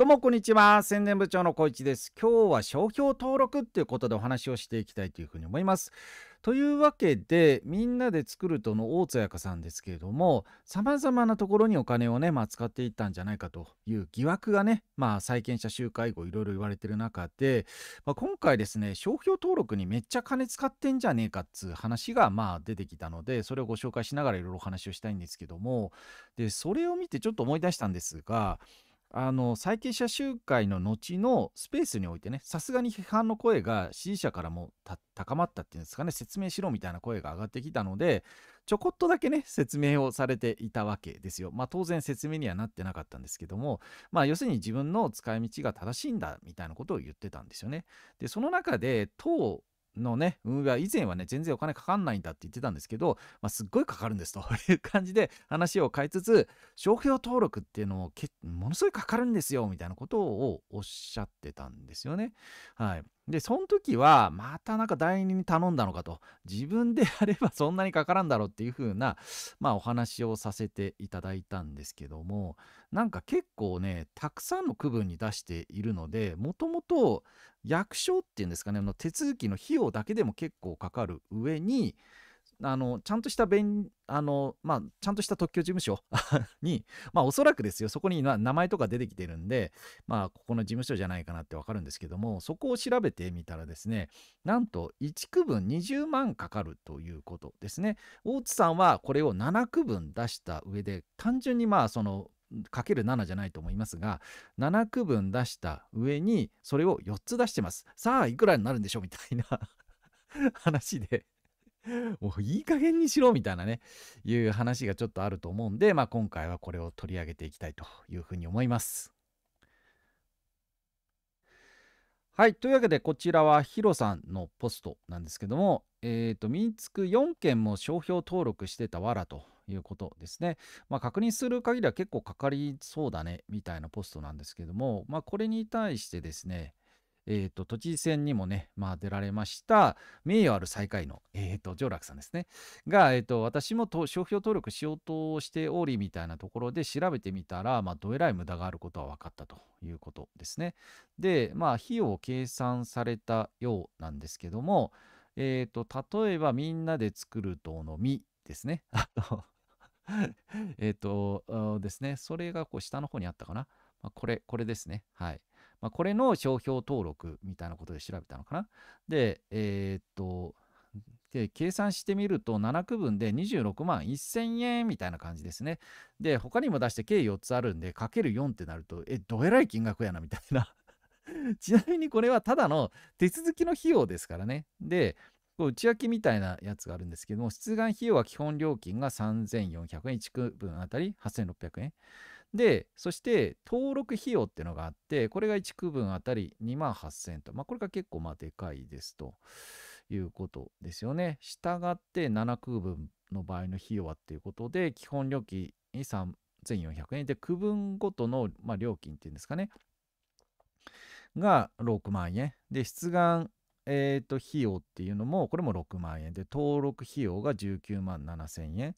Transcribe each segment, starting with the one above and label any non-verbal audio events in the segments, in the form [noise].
どうもこんにちは宣伝部長の小市です今日は商標登録っていうことでお話をしていきたいというふうに思いますというわけで「みんなで作ると」の大津彩香さんですけれどもさまざまなところにお金をね、まあ、使っていったんじゃないかという疑惑がね、まあ、債権者集会後いろいろ言われてる中で、まあ、今回ですね商標登録にめっちゃ金使ってんじゃねえかっつう話がまあ出てきたのでそれをご紹介しながらいろいろお話をしたいんですけどもでそれを見てちょっと思い出したんですがあの債権者集会の後のスペースにおいてねさすがに批判の声が支持者からも高まったっていうんですかね説明しろみたいな声が上がってきたのでちょこっとだけね説明をされていたわけですよ。まあ当然説明にはなってなかったんですけどもまあ要するに自分の使い道が正しいんだみたいなことを言ってたんですよね。でその中で党のね、運営は以前はね、全然お金かかんないんだって言ってたんですけど、まあ、すっごいかかるんですと [laughs] いう感じで話を変えつつ、商標登録っていうのをけものすごいかかるんですよ、みたいなことをおっしゃってたんですよね。はい。で、その時は、またなんか代理人に頼んだのかと、自分でやればそんなにかからんだろうっていう風な、まあお話をさせていただいたんですけども、なんか結構ね、たくさんの区分に出しているので、もともと役所っていうんですかね、あの手続きの費用だけでも結構かかる上に、あのちゃんとした便あの、まあ、ちゃんとした特許事務所 [laughs] に、まあ、おそらくですよ、そこに名前とか出てきてるんで、まあ、ここの事務所じゃないかなってわかるんですけども、そこを調べてみたらですね、なんと1区分20万かかるということですね。大津さんはこれを7区分出した上で、単純にまあ、その、かける7じゃないと思いますが、7区分出した上に、それを4つ出してます。さあ、いくらになるんでしょうみたいな [laughs] 話でもういい加減にしろみたいなね、いう話がちょっとあると思うんで、まあ今回はこれを取り上げていきたいというふうに思います。はい。というわけで、こちらはヒロさんのポストなんですけども、えー、と、民つく4件も商標登録してたわらということですね。まあ、確認する限りは結構かかりそうだねみたいなポストなんですけども、まあ、これに対してですね、えーと、都知事選にもね、まあ、出られました、名誉ある最下位の、えーと、上楽さんですね、が、えーと、私もと商標登録しようとしておりみたいなところで調べてみたら、まあ、どえらい無駄があることは分かったということですね。で、まあ、費用を計算されたようなんですけども、えー、と例えばみんなで作るとのみですね。[laughs] [laughs] えっと、ですね、それがこう下の方にあったかな。まあ、これ、これですね。はい。まあ、これの商標登録みたいなことで調べたのかな。で、えー、っと、で計算してみると7区分で26万1000円みたいな感じですね。で、他にも出して計4つあるんで、かける4ってなると、え、どえらい金額やなみたいな [laughs] ちなみにこれはただの手続きの費用ですからね。で、こう内訳みたいなやつがあるんですけども、出願費用は基本料金が3400円、1区分あたり8600円。で、そして登録費用っていうのがあって、これが1区分あたり2万8000円と、まあ、これが結構まあでかいですということですよね。従って7区分の場合の費用はっていうことで、基本料金に3400円で、区分ごとのまあ料金っていうんですかね、が6万円。で、出願えー、と費用っていうのもこれも6万円で登録費用が19万7000円っ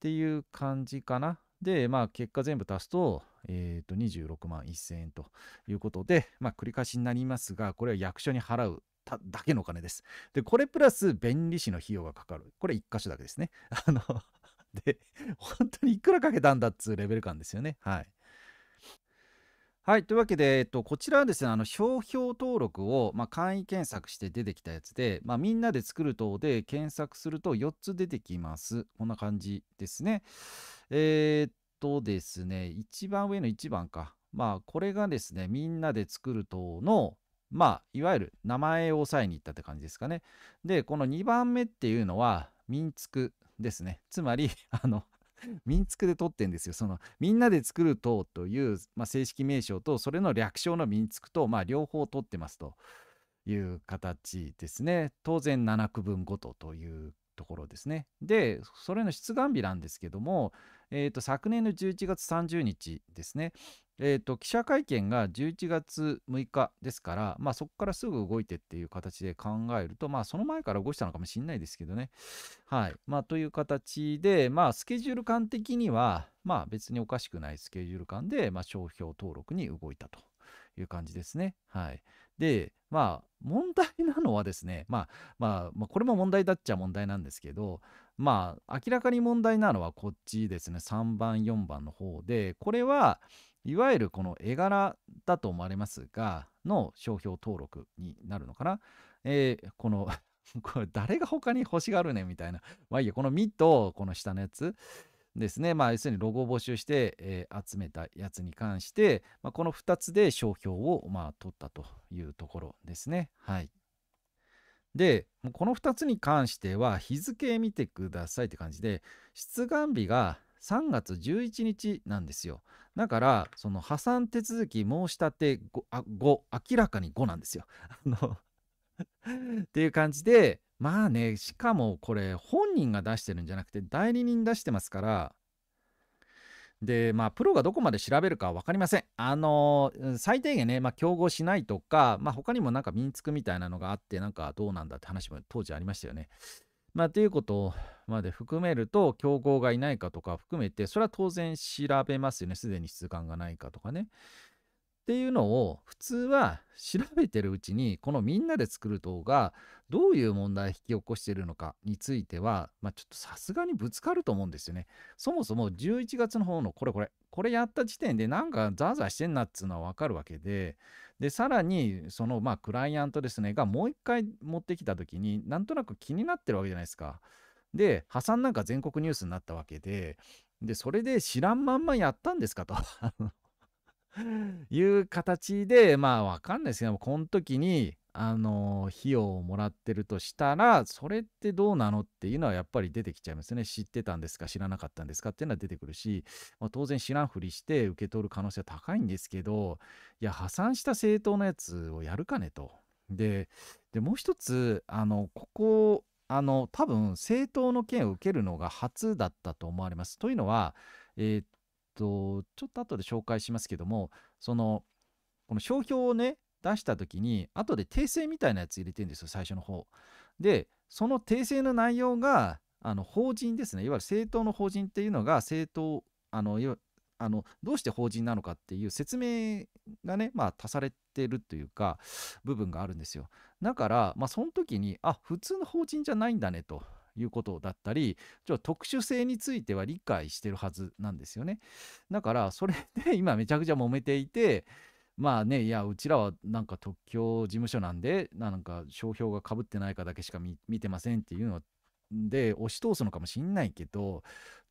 ていう感じかなで、まあ、結果全部足すと、えっ、ー、と、26万1000円ということで、まあ、繰り返しになりますが、これは役所に払う。だけのお金です。で、これプラス弁理士の費用がかかる。これ1箇所だけですね。あので、本当にいくらかけたんだっつうレベル感ですよね。はい。はい。というわけで、えっと、こちらはですね、あの商標登録を、まあ、簡易検索して出てきたやつで、まあ、みんなで作る等で検索すると4つ出てきます。こんな感じですね。えー、っとですね、一番上の1番か。まあ、これがですね、みんなで作る等の、まあ、いわゆる名前を押さえに行ったって感じですかね。で、この2番目っていうのは、民つですね。つまり、あの、[laughs] 民つくで撮ってんですよ。そのみんなで作る党という、まあ、正式名称とそれの略称の民つくと、まあ、両方取ってますという形ですね。当然7区分ごとというところですね。で、それの出願日なんですけども、えーと、昨年の11月30日ですね、えーと、記者会見が11月6日ですから、まあ、そこからすぐ動いてっていう形で考えると、まあ、その前から動いたのかもしれないですけどね。はいまあ、という形で、まあ、スケジュール感的には、まあ、別におかしくないスケジュール感で、まあ、商標登録に動いたという感じですね。はい。で、まあ、問題なのはですね、まあ、まあ、まあ、これも問題だっちゃ問題なんですけど、まあ、明らかに問題なのはこっちですね、3番、4番の方で、これは、いわゆるこの絵柄だと思われますが、の商標登録になるのかな。えー、この [laughs] これ誰が他に星があるねみたいな。まあいいや、この「み」とこの下のやつ。ですね、まあ、要するにロゴを募集して、えー、集めたやつに関して、まあ、この2つで商標を、まあ、取ったというところですね。はい。で、この2つに関しては日付見てくださいって感じで、出願日が3月11日なんですよ。だから、その破産手続き申し立て 5, あ5明らかに5なんですよ。[laughs] [laughs] っていう感じで、まあね、しかもこれ本人が出してるんじゃなくて代理人出してますから、で、まあ、プロがどこまで調べるか分かりません。あのー、最低限ね、まあ、競合しないとか、まあ、他にもなんか身につくみたいなのがあって、なんかどうなんだって話も当時ありましたよね。まあ、ということまで含めると、競合がいないかとか含めて、それは当然調べますよね。すでに出願がないかとかね。っていうのを普通は調べてるうちにこのみんなで作る動がどういう問題を引き起こしているのかについては、まあ、ちょっとさすがにぶつかると思うんですよね。そもそも11月の方のこれこれこれやった時点でなんかザーザーしてんなっつうのは分かるわけででさらにそのまあクライアントですねがもう一回持ってきた時になんとなく気になってるわけじゃないですか。で破産なんか全国ニュースになったわけででそれで知らんまんまやったんですかと。[laughs] いう形で、まあわかんないですけども、この時に、あの、費用をもらってるとしたら、それってどうなのっていうのはやっぱり出てきちゃいますね。知ってたんですか知らなかったんですかっていうのは出てくるし、まあ、当然知らんふりして受け取る可能性は高いんですけど、いや、破産した政党のやつをやるかねと。で、でもう一つ、あの、ここ、あの、多分、政党の件を受けるのが初だったと思われます。というのは、えー、っと、ちょっと後で紹介しますけども、その、この商標をね、出した時に、後で訂正みたいなやつ入れてるんですよ、最初の方。で、その訂正の内容が、あの法人ですね、いわゆる政党の法人っていうのが、政党、あのあのどうして法人なのかっていう説明がね、まあ、足されてるというか部分があるんですよだから、まあ、その時にあ普通の法人じゃないんだねということだったりちょ特殊性については理解してるはずなんですよね。だからそれで [laughs] 今めちゃくちゃ揉めていてまあねいやうちらはなんか特許事務所なんでなんか商標がかぶってないかだけしか見てませんっていうので押し通すのかもしんないけど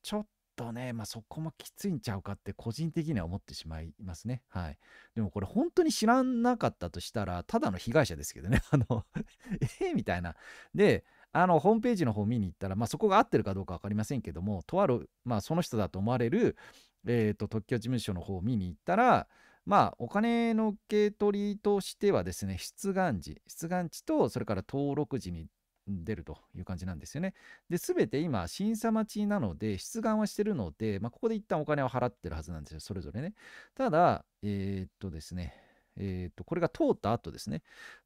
ちょっととね、まあ、そこもきついんちゃうかって個人的には思ってしまいますね。はい。でもこれ本当に知らなかったとしたら、ただの被害者ですけどね。[laughs] あのええみたいな。で、あのホームページの方見に行ったら、まあ、そこが合ってるかどうか分かりませんけどもとある、まあ、その人だと思われる、えーと、特許事務所の方を見に行ったら、まあ、お金の受け取りとしてはですね出願時出願地とそれから登録時に出るという感じなんですよね。で、全て今、審査待ちなので、出願はしてるので、まあ、ここで一旦お金を払ってるはずなんですよ、それぞれね。ただ、えー、っとですね、えーと、これが通った後ですね、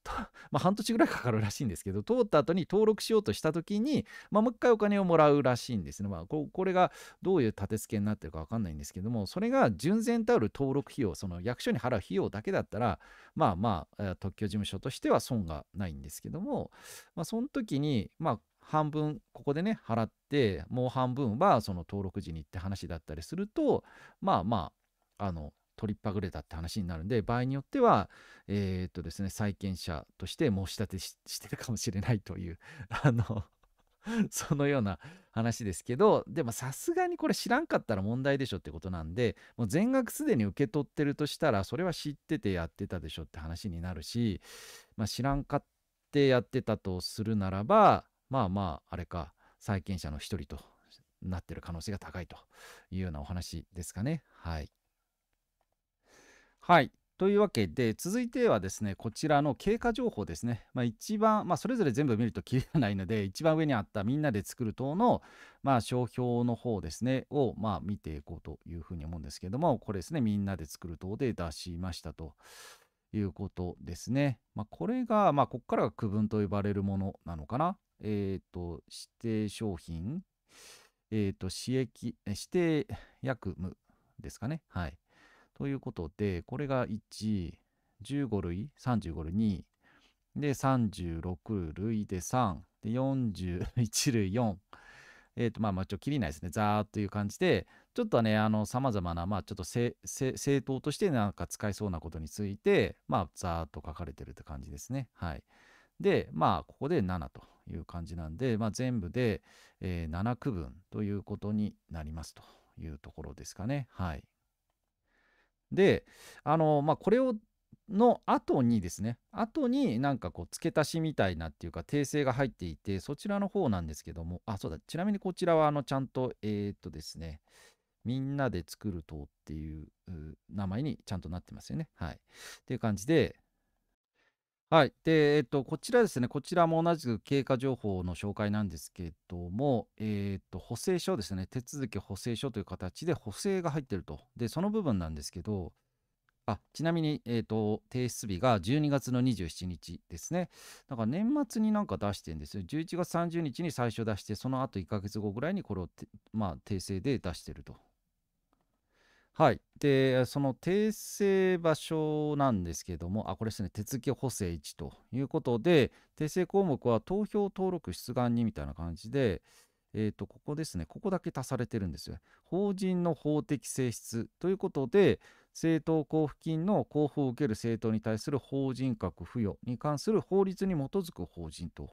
[laughs] まあ、半年ぐらいかかるらしいんですけど、通った後に登録しようとした時に、まあ、もう一回お金をもらうらしいんですね。まあ、これがどういう立て付けになってるか分かんないんですけども、それが純然たる登録費用、その役所に払う費用だけだったら、まあまあ、特許事務所としては損がないんですけども、まあ、その時に、まあ、半分ここでね払ってもう半分はその登録時にって話だったりするとまあまああの取りっぱぐれたって話になるんで場合によっては、えー、っとですね、債権者として申し立てしてるかもしれないという [laughs] あのそのような話ですけどでもさすがにこれ知らんかったら問題でしょってことなんでもう全額すでに受け取ってるとしたらそれは知っててやってたでしょって話になるし、まあ、知らんかってやってたとするならばまあまああれか債権者の一人となってる可能性が高いというようなお話ですかねはい。はい。というわけで、続いてはですね、こちらの経過情報ですね。まあ、一番、まあ、それぞれ全部見るときりがないので、一番上にあったみんなで作る党の、まあ、商標の方ですね、を、まあ、見ていこうというふうに思うんですけども、これですね、みんなで作る党で出しましたということですね。まあ、これが、まあ、ここからが区分と呼ばれるものなのかな。えっ、ー、と、指定商品、えっ、ー、と、私益、指定役務ですかね。はい。ということで、これが1、15類、35類2、で、36類で3、で、41類4、えっ、ー、と、まあまあ、ちょっと切りないですね。ザーっという感じで、ちょっとね、あの、様々な、まあ、ちょっと政党としてなんか使えそうなことについて、まあ、ザーっと書かれてるって感じですね。はい。で、まあ、ここで7という感じなんで、まあ、全部で、えー、7区分ということになりますというところですかね。はい。であの、まあ、これをの後にですね後になんかこう付け足しみたいなっていうか訂正が入っていてそちらの方なんですけどもあそうだちなみにこちらはあのちゃんとえー、っとですねみんなで作るとっていう名前にちゃんとなってますよね。はい。っていう感じで、はい。で、えっと、こちらですね、こちらも同じく経過情報の紹介なんですけれども、えっと、補正書ですね、手続き補正書という形で補正が入ってると。で、その部分なんですけど、あちなみに、えっと、提出日が12月の27日ですね。だから年末になんか出してるんですよ。11月30日に最初出して、その後1ヶ月後ぐらいにこれをまあ、訂正で出してると。はい。で、その訂正場所なんですけども、あ、これですね、手続き補正1ということで、訂正項目は投票登録出願にみたいな感じで、えー、と、ここですね、ここだけ足されてるんですよ。法人の法的性質ということで、政党交付金の交付を受ける政党に対する法人格付与に関する法律に基づく法人と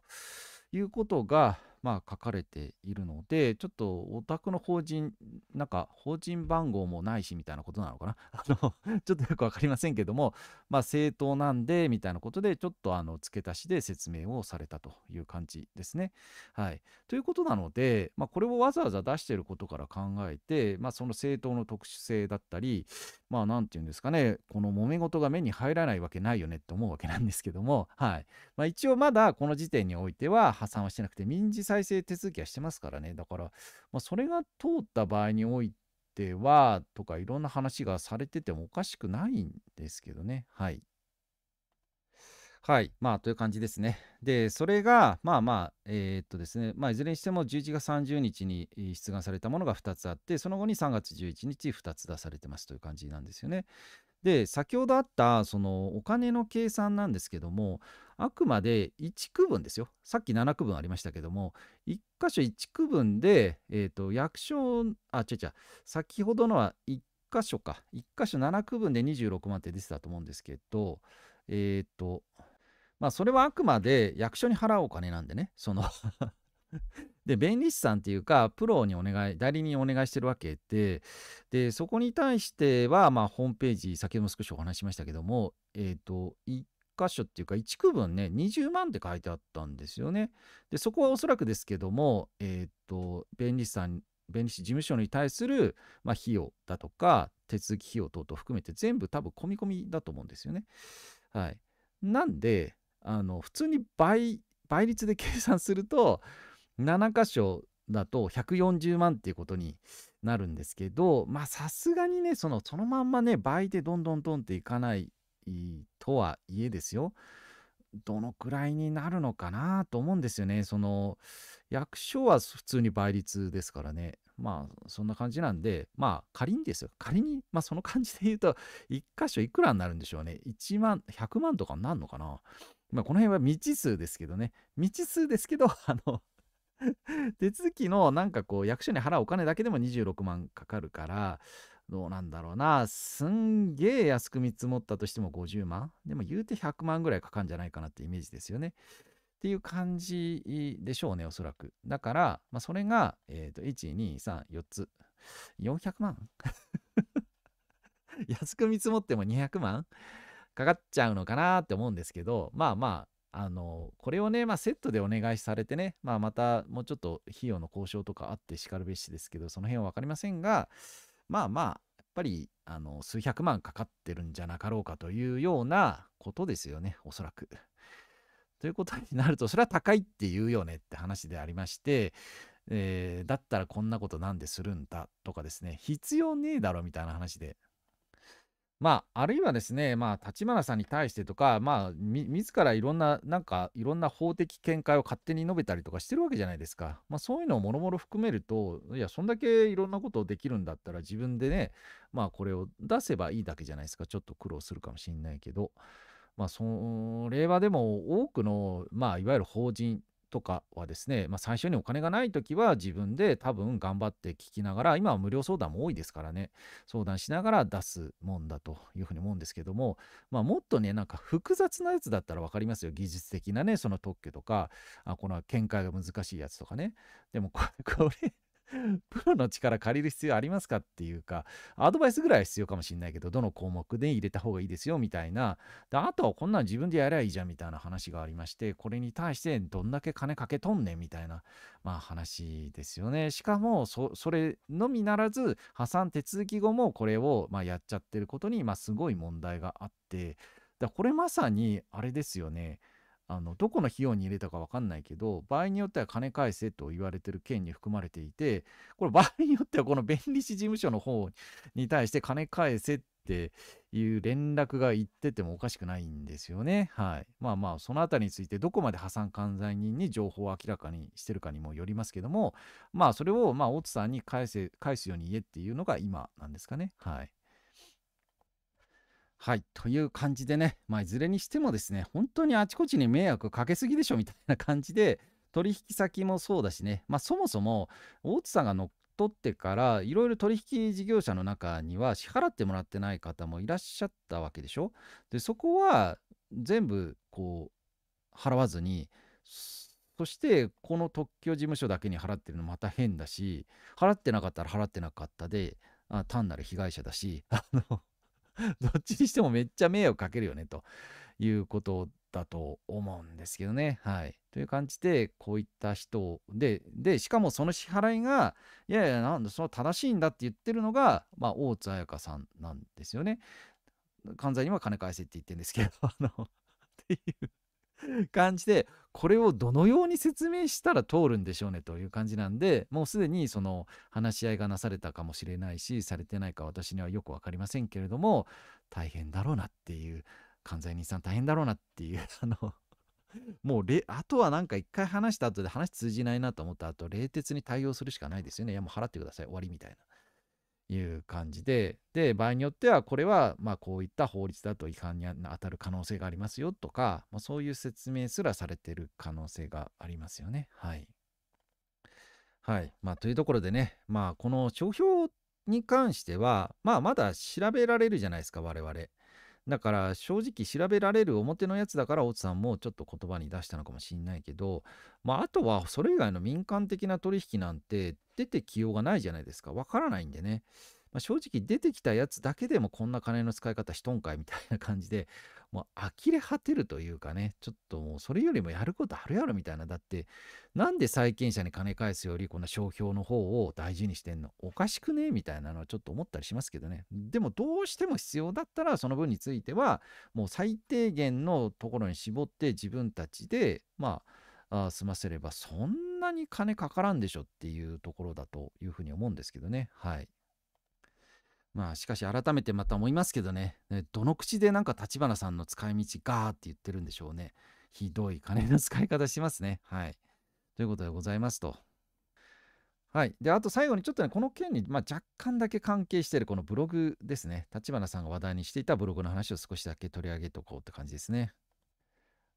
いうことが、まあ書かれているので、ちょっとお宅の法人、なんか法人番号もないしみたいなことなのかな。[laughs] あの、ちょっとよく分かりませんけども、まあ正当なんでみたいなことで、ちょっとあの付け足しで説明をされたという感じですね。はい。ということなので、まあこれをわざわざ出していることから考えて、まあその正当の特殊性だったり、まあ何て言うんですかね、この揉め事が目に入らないわけないよねって思うわけなんですけども、はい。まあ一応まだこの時点においては破産はしてなくて、民事裁再生手続きはしてますからね。だから、まあ、それが通った場合においては、とかいろんな話がされててもおかしくないんですけどね。はい。はい。まあ、という感じですね。で、それが、まあまあ、えー、っとですね、まあ、いずれにしても11月30日に出願されたものが2つあって、その後に3月11日2つ出されてますという感じなんですよね。で、先ほどあった、そのお金の計算なんですけども、あくまで1区分ですよ。さっき7区分ありましたけども、1箇所1区分で、えっ、ー、と、役所、あ、違う違う、先ほどのは1箇所か、1箇所7区分で26万って出てたと思うんですけど、えっ、ー、と、まあ、それはあくまで役所に払うお金なんでね、そので、弁理士さんっていうか、プロにお願い、代理人お願いしてるわけで、で、そこに対しては、まあ、ホームページ、先ほども少しお話しましたけども、えっ、ー、と、箇所っていうか1区分ね20万って書いてあったんですよね。でそこはおそらくですけども、えー、っと弁理士さん弁理士事務所に対する、まあ、費用だとか手続き費用等々含めて全部多分込み込みだと思うんですよね。はい、なんであの普通に倍倍率で計算すると7箇所だと140万っていうことになるんですけどまあさすがにねそのそのまんまね倍でどんどんどんっていかないとはいえですよどのくらいになるのかなと思うんですよねその役所は普通に倍率ですからねまあそんな感じなんでまあ仮にですよ仮にまあその感じで言うと1箇所いくらになるんでしょうね1万100万とかになるのかなまあこの辺は未知数ですけどね未知数ですけど [laughs] あの手続きのなんかこう役所に払うお金だけでも26万かかるからどうなんだろうな。すんげえ安く見積もったとしても50万でも言うて100万ぐらいかかんじゃないかなってイメージですよね。っていう感じでしょうね、おそらく。だから、まあ、それが、えっ、ー、と、1、2、3、4つ。400万 [laughs] 安く見積もっても200万かかっちゃうのかなって思うんですけど、まあまあ、あのこれをね、まあ、セットでお願いされてね、まあ、またもうちょっと費用の交渉とかあってしかるべしですけど、その辺は分かりませんが、まあまあ、やっぱり、あの、数百万かかってるんじゃなかろうかというようなことですよね、おそらく。ということになると、それは高いって言うよねって話でありまして、えー、だったらこんなことなんでするんだとかですね、必要ねえだろみたいな話で、まあ、あるいはですね、まあ、立花さんに対してとか、まあ、み自らいろんな、なんか、いろんな法的見解を勝手に述べたりとかしてるわけじゃないですか。まあ、そういうのをもろもろ含めると、いや、そんだけいろんなことをできるんだったら、自分でね、まあ、これを出せばいいだけじゃないですか。ちょっと苦労するかもしんないけど、まあ、それはでも、多くの、まあ、いわゆる法人、とかはですね、まあ、最初にお金がない時は自分で多分頑張って聞きながら今は無料相談も多いですからね相談しながら出すもんだというふうに思うんですけども、まあ、もっとねなんか複雑なやつだったら分かりますよ技術的なねその特許とかあこの見解が難しいやつとかねでもこれ [laughs] プロの力借りる必要ありますかっていうか、アドバイスぐらいは必要かもしんないけど、どの項目で入れた方がいいですよみたいな、であとはこんなん自分でやればいいじゃんみたいな話がありまして、これに対してどんだけ金かけとんねんみたいな、まあ話ですよね。しかもそ、それのみならず、破産手続き後もこれを、まあ、やっちゃってることに、まあすごい問題があって、だこれまさにあれですよね。あのどこの費用に入れたか分かんないけど場合によっては金返せと言われてる件に含まれていてこれ場合によってはこの弁理士事務所の方に対して金返せっていう連絡が行っててもおかしくないんですよね。はい、まあまあそのあたりについてどこまで破産管財人に情報を明らかにしてるかにもよりますけどもまあそれをまあ大津さんに返せ返すように言えっていうのが今なんですかね。はいはい。という感じでね、まあ、いずれにしてもですね、本当にあちこちに迷惑かけすぎでしょみたいな感じで、[laughs] 取引先もそうだしね、まあ、そもそも、大津さんが乗っ取ってから、いろいろ取引事業者の中には、支払ってもらってない方もいらっしゃったわけでしょで、そこは、全部、こう、払わずに、そして、この特許事務所だけに払ってるのまた変だし、払ってなかったら払ってなかったで、あ単なる被害者だし、あの [laughs] どっちにしてもめっちゃ迷惑かけるよねということだと思うんですけどね。はい。という感じで、こういった人で、で、しかもその支払いが、いやいや、なんだ、その正しいんだって言ってるのが、まあ、大津彩香さんなんですよね。関西には金返せって言ってるんですけど、[laughs] あのっていう [laughs] 感じでこれをどのように説明したら通るんでしょうねという感じなんでもうすでにその話し合いがなされたかもしれないしされてないか私にはよく分かりませんけれども大変だろうなっていう関西人さん大変だろうなっていう [laughs] あのもうあとはなんか一回話した後で話通じないなと思った後冷徹に対応するしかないですよねいやもう払ってください終わりみたいな。いう感じで、で、場合によっては、これは、まあ、こういった法律だと違反に当たる可能性がありますよとか、まあ、そういう説明すらされてる可能性がありますよね。はい。はい。まあ、というところでね、まあ、この書評に関しては、まあ、まだ調べられるじゃないですか、我々。だから正直調べられる表のやつだから大津さんもちょっと言葉に出したのかもしんないけど、まあ、あとはそれ以外の民間的な取引なんて出てきようがないじゃないですかわからないんでね、まあ、正直出てきたやつだけでもこんな金の使い方しとんかいみたいな感じでもう呆れ果てるというかね、ちょっともうそれよりもやることあるやろみたいな。だって、なんで債権者に金返すより、この商標の方を大事にしてんのおかしくねみたいなのはちょっと思ったりしますけどね。でもどうしても必要だったら、その分については、もう最低限のところに絞って自分たちで、まあ、あ済ませればそんなに金かからんでしょっていうところだというふうに思うんですけどね。はい。まあしかし改めてまた思いますけどねどの口でなんか立花さんの使い道ガーって言ってるんでしょうねひどい金の使い方しますねはいということでございますとはい、であと最後にちょっとねこの件に、まあ、若干だけ関係しているこのブログですね立花さんが話題にしていたブログの話を少しだけ取り上げておこうって感じですね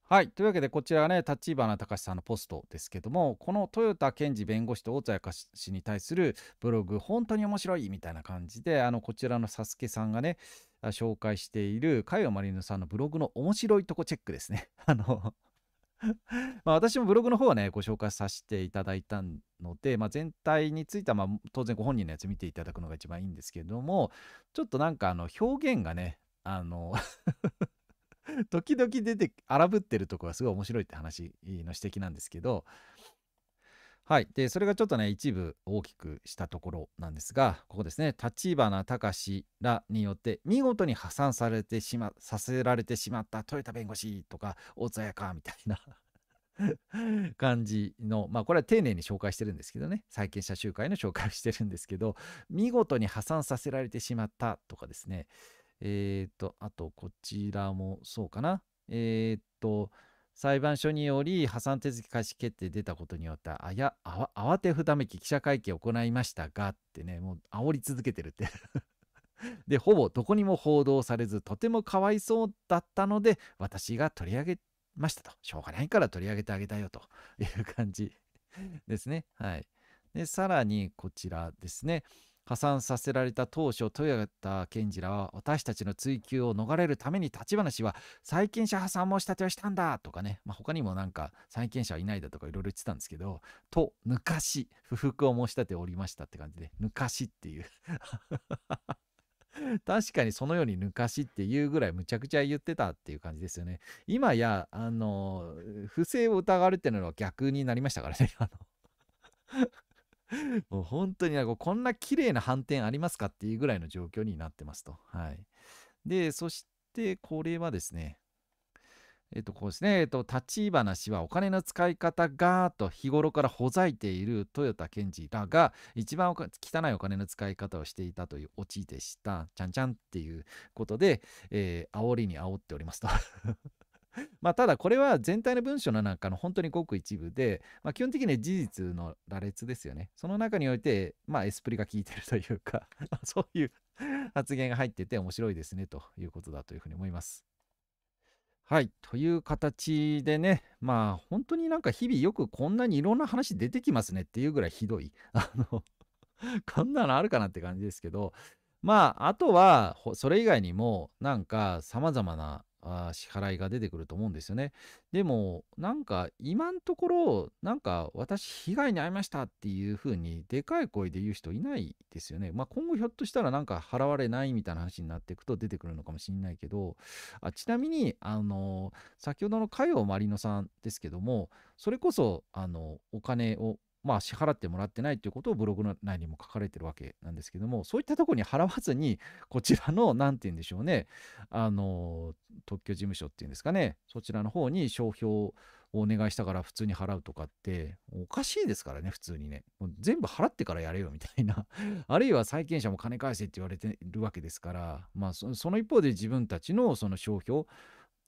はい。というわけで、こちらがね、立花隆さんのポストですけども、この豊田健二弁護士と大津彩氏に対するブログ、本当に面白いみたいな感じで、あの、こちらのサスケさんがね、紹介している、海マまりヌさんのブログの面白いとこチェックですね。[laughs] あの [laughs] まあ私もブログの方はね、ご紹介させていただいたので、まあ、全体については、ま当然ご本人のやつ見ていただくのが一番いいんですけれども、ちょっとなんかあの表現がね、あの [laughs] 時々出て荒ぶってるとこがすごい面白いって話の指摘なんですけどはいでそれがちょっとね一部大きくしたところなんですがここですね立花隆らによって見事に破産されてしまさせられてしまった豊田弁護士とか大津彩香みたいな [laughs] 感じの、まあこれは丁寧に紹介してるんですけどね、債権者集会の紹介をしてるんですけど、見事に破産させられてしまったとかですね、えー、と、あと、こちらもそうかな。えっ、ー、と、裁判所により破産手続き開始決定出たことによってあやあ慌てふためき記者会見を行いましたがってねもう煽り続けてるって [laughs] でほぼどこにも報道されずとてもかわいそうだったので私が取り上げましたとしょうがないから取り上げてあげたよという感じですねはいでさらにこちらですね破産させられた当初豊田賢治らは私たちの追及を逃れるために立花氏は債権者破産申し立てをしたんだとかね、まあ、他にもなんか債権者はいないだとかいろいろ言ってたんですけどと昔不服を申し立ておりましたって感じで昔っていう [laughs] 確かにそのように昔っていうぐらいむちゃくちゃ言ってたっていう感じですよね今やあの不正を疑われてるのは逆になりましたからね [laughs] あの [laughs] もう本当になんかこんな綺麗な反転ありますかっていうぐらいの状況になってますと。はい。で、そしてこれはですね、えっと、こうですね、えっと、立ち話はお金の使い方がと日頃からほざいている豊田健二らが一番汚いお金の使い方をしていたというオチでした。ちゃんちゃんっていうことで、えー、煽りに煽っておりますと [laughs] まあただこれは全体の文章の中の本当にごく一部で、まあ、基本的には事実の羅列ですよね。その中において、まあ、エスプリが効いてるというか [laughs] そういう [laughs] 発言が入ってて面白いですねということだというふうに思います。はい。という形でね、まあ本当になんか日々よくこんなにいろんな話出てきますねっていうぐらいひどい。あのこんなのあるかなって感じですけど、まああとはそれ以外にもなんか様々なあ支払いが出てくると思うんですよね。でも、なんか今んところ、なんか私被害に遭いましたっていうふうにでかい声で言う人いないですよね。まあ今後ひょっとしたらなんか払われないみたいな話になっていくと出てくるのかもしれないけど、あちなみに、あの、先ほどの加王マリノさんですけども、それこそ、あの、お金をまあ、支払ってもらってないということをブログの内にも書かれてるわけなんですけどもそういったとこに払わずに [laughs] こちらの何て言うんでしょうねあの特許事務所っていうんですかねそちらの方に商標をお願いしたから普通に払うとかっておかしいですからね普通にね全部払ってからやれよみたいな [laughs] あるいは債権者も金返せって言われてるわけですからまあその一方で自分たちのその商標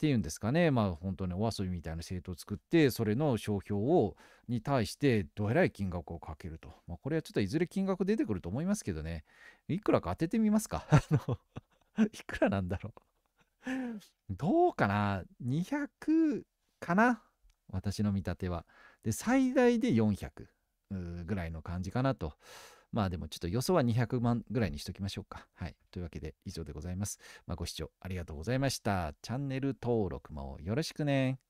っていうんですかね、まあ、本当にお遊びみたいな政党を作って、それの商標をに対してどえらい金額をかけると。まあ、これはちょっといずれ金額出てくると思いますけどね、いくらか当ててみますか。[laughs] あの [laughs] いくらなんだろう [laughs] どうかな ?200 かな私の見立ては。で、最大で400ぐらいの感じかなと。まあでもちょっと予想は200万ぐらいにしときましょうか。はい。というわけで以上でございます。まあ、ご視聴ありがとうございました。チャンネル登録もよろしくね。